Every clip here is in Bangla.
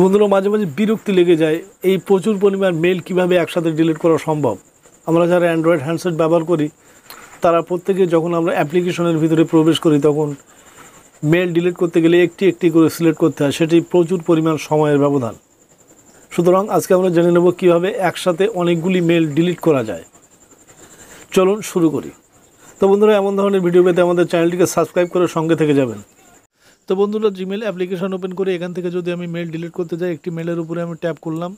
বন্ধুরা মাঝে মাঝে বিরক্তি লেগে যায় এই প্রচুর পরিমাণ মেল কিভাবে একসাথে ডিলিট করা সম্ভব আমরা যারা অ্যান্ড্রয়েড হ্যান্ডসেট ব্যবহার করি তারা প্রত্যেকে যখন আমরা অ্যাপ্লিকেশনের ভিতরে প্রবেশ করি তখন মেল ডিলিট করতে গেলে একটি একটি করে সিলেক্ট করতে হয় সেটি প্রচুর পরিমাণ সময়ের ব্যবধান সুতরাং আজকে আমরা জেনে নেব কীভাবে একসাথে অনেকগুলি মেল ডিলিট করা যায় চলুন শুরু করি তো বন্ধুরা এমন ধরনের ভিডিও পেতে আমাদের চ্যানেলটিকে সাবস্ক্রাইব করে সঙ্গে থেকে যাবেন তো বন্ধুরা জিমেল অ্যাপ্লিকেশন ওপেন করে এখান থেকে যদি আমি মেল ডিলিট করতে যাই একটি মেলের উপরে আমি ট্যাপ করলাম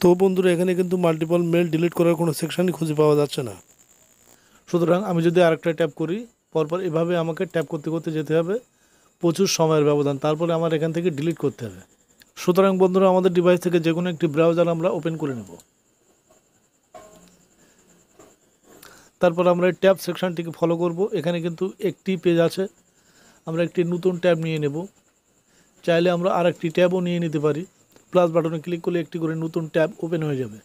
তো বন্ধুরা এখানে কিন্তু মাল্টিপল মেল ডিলিট করার কোনো সেকশানই খুঁজে পাওয়া যাচ্ছে না সুতরাং আমি যদি আরেকটা ট্যাপ করি পরপর এভাবে আমাকে ট্যাপ করতে করতে যেতে হবে প্রচুর সময়ের ব্যবধান তারপরে আমার এখান থেকে ডিলিট করতে হবে সুতরাং বন্ধুরা আমাদের ডিভাইস থেকে যে কোনো একটি ব্রাউজার আমরা ওপেন করে নেব তারপর আমরা এই সেকশানটিকে ফলো করব এখানে কিন্তু একটি পেজ আছে আমরা একটি নতুন ট্যাব নিয়ে নেব চাইলে আমরা আর একটি ট্যাবও নিয়ে নিতে পারি প্লাস বাটনে ক্লিক করলে একটি করে নতুন ট্যাব ওপেন হয়ে যাবে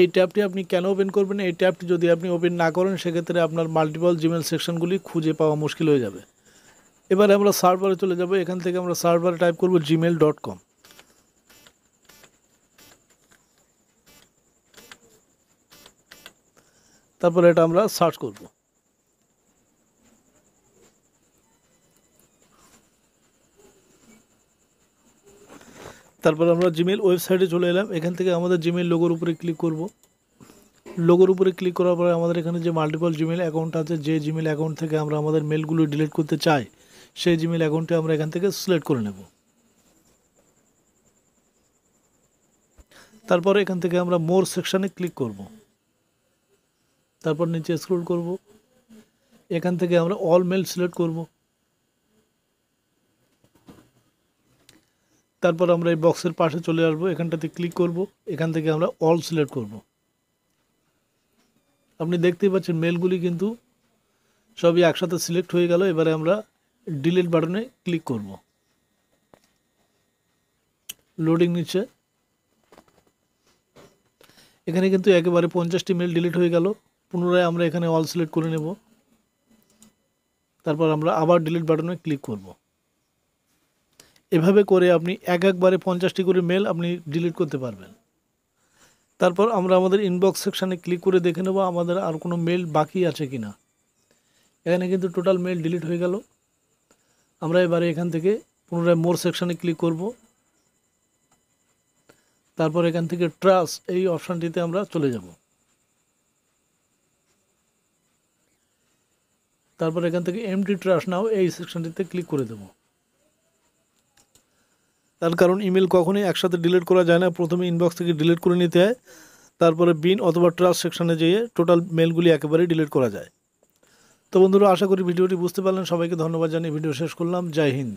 এই ট্যাবটি আপনি কেন ওপেন করবেন এই ট্যাবটি যদি আপনি ওপেন না করেন সেক্ষেত্রে আপনার মাল্টিপল জিমেল সেকশনগুলি খুঁজে পাওয়া মুশকিল হয়ে যাবে এবারে আমরা সার্ভারে চলে যাব এখান থেকে আমরা সার্ভারে টাইপ করব জিমেল ডট কম তারপরে এটা আমরা সার্চ করবো তারপর আমরা জিমেল ওয়েবসাইটে চলে এলাম এখান থেকে আমাদের জিমেল লোগোর উপরে ক্লিক করব লোগোর উপরে ক্লিক করার পরে আমাদের এখানে যে মাল্টিপল জিমেল অ্যাকাউন্ট আছে যে জিমেল অ্যাকাউন্ট থেকে আমরা আমাদের মেলগুলো ডিলিট করতে চাই সেই জিমেল অ্যাকাউন্টটি আমরা এখান থেকে সিলেক্ট করে নেব তারপরে এখান থেকে আমরা মোর সেকশানে ক্লিক করব তারপর নিচে স্ক্রোল করব এখান থেকে আমরা অল মেল সিলেক্ট করব তারপর আমরা এই বক্সের পাশে চলে আসবো এখানটাতে ক্লিক করব এখান থেকে আমরা অল সিলেক্ট করব আপনি দেখতেই পাচ্ছেন মেলগুলি কিন্তু সবই একসাথে সিলেক্ট হয়ে গেল এবারে আমরা ডিলিট বাটনে ক্লিক করব লোডিং নিচ্ছে এখানে কিন্তু একেবারে পঞ্চাশটি মেল ডিলিট হয়ে গেল পুনরায় আমরা এখানে অল সিলেক্ট করে নেব তারপর আমরা আবার ডিলিট বাটনে ক্লিক করবো এভাবে করে আপনি এক একবারে পঞ্চাশটি করে মেল আপনি ডিলিট করতে পারবেন তারপর আমরা আমাদের ইনবক্স সেকশানে ক্লিক করে দেখে নেব আমাদের আর কোনো মেল বাকি আছে কি না এখানে কিন্তু টোটাল মেল ডিলিট হয়ে গেল আমরা এবারে এখান থেকে পুনরায় মোর সেকশানে ক্লিক করব তারপর এখান থেকে ট্রাস এই অপশানটিতে আমরা চলে যাব তারপর এখান থেকে এমটি ট্রাস নাও এই সেকশানটিতে ক্লিক করে দেবো তার কারণ ইমেল কখনই একসাথে ডিলিট করা যায় না প্রথমে ইনবক্স থেকে ডিলিট করে নিতে হয় তারপরে বিন অথবা ট্রাস্ট সেকশানে যেয়ে টোটাল মেলগুলি একেবারেই ডিলিট করা যায় তো বন্ধুরা আশা করি ভিডিওটি বুঝতে পারলেন সবাইকে ধন্যবাদ জানিয়ে ভিডিও শেষ করলাম জয় হিন্দ